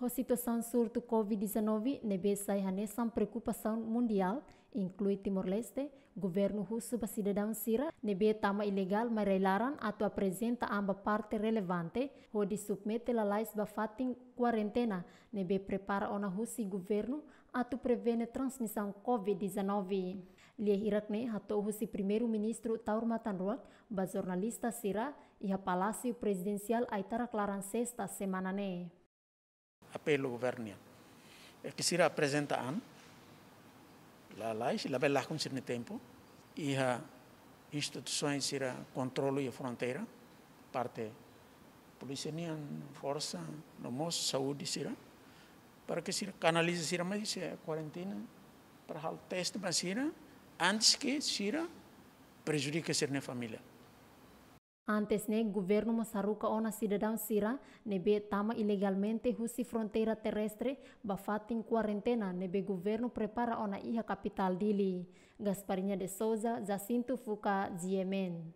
A situação surto Covid-19 nebe sai hanesam preocupação mundial, inclui Timor-Leste, governo russo para cidadão Sira, nebe tama ilegal marelaran atu apresenta amba parte relevante, hodi submete la lais bafatin quarentena, nebe prepara ona russi governo atu prevene transmissão Covid-19. Lia Irakne hato russi primeiro-ministro Taur Matanruak, ba jornalista Sira, e palácio presidencial Aitara Claran sexta semana ne appello governian e eh, kisira presenta an la lais la bella com sirne tempo e a instituições sira controlo e fronteira parte polícia nian força no mos saúde para que sira canalize a mas é quarentena para hal teste mas sira antes que sira prejudique sirne família Antes né, governo masaruka ona cidadão sira nebe tama ilegalmente husi frontera terrestre bafatin quarentena nebe governo prepara ona iha kapital dili. Gasparinha de Souza, Jacinto Ziemen.